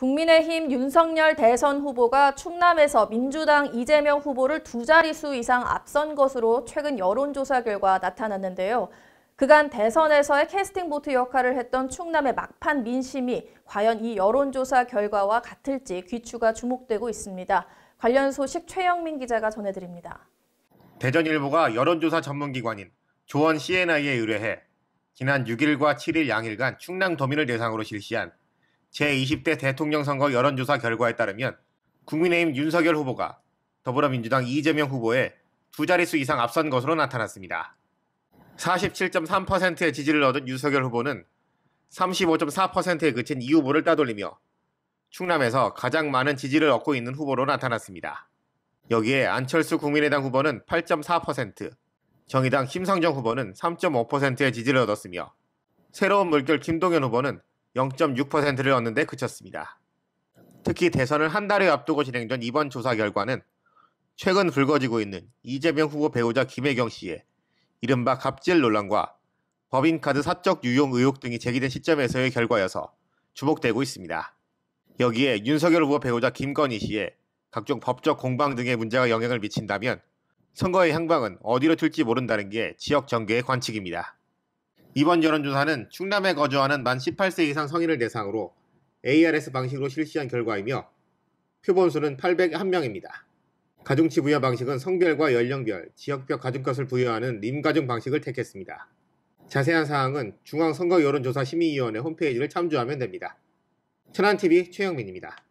국민의힘 윤석열 대선 후보가 충남에서 민주당 이재명 후보를 두 자릿수 이상 앞선 것으로 최근 여론조사 결과 나타났는데요. 그간 대선에서의 캐스팅 보트 역할을 했던 충남의 막판 민심이 과연 이 여론조사 결과와 같을지 귀추가 주목되고 있습니다. 관련 소식 최영민 기자가 전해드립니다. 대전일보가 여론조사 전문기관인 조원 CNI에 의뢰해 지난 6일과 7일 양일간 충남 도민을 대상으로 실시한 제20대 대통령 선거 여론조사 결과에 따르면 국민의힘 윤석열 후보가 더불어민주당 이재명 후보에 두 자릿수 이상 앞선 것으로 나타났습니다. 47.3%의 지지를 얻은 윤석열 후보는 35.4%에 그친 이 후보를 따돌리며 충남에서 가장 많은 지지를 얻고 있는 후보로 나타났습니다. 여기에 안철수 국민의당 후보는 8.4%, 정의당 심상정 후보는 3.5%의 지지를 얻었으며 새로운 물결 김동현 후보는 0.6%를 얻는데 그쳤습니다. 특히 대선을 한 달에 앞두고 진행된 이번 조사 결과는 최근 불거지고 있는 이재명 후보 배우자 김혜경 씨의 이른바 갑질 논란과 법인카드 사적 유용 의혹 등이 제기된 시점에서의 결과여서 주목되고 있습니다. 여기에 윤석열 후보 배우자 김건희 씨의 각종 법적 공방 등의 문제가 영향을 미친다면 선거의 향방은 어디로 튈지 모른다는 게 지역 정계의 관측입니다. 이번 여론조사는 충남에 거주하는 만 18세 이상 성인을 대상으로 ARS 방식으로 실시한 결과이며 표본수는 801명입니다. 가중치 부여 방식은 성별과 연령별, 지역별 가중값을 부여하는 림가중 방식을 택했습니다. 자세한 사항은 중앙선거여론조사심의위원회 홈페이지를 참조하면 됩니다. 천안TV 최영민입니다.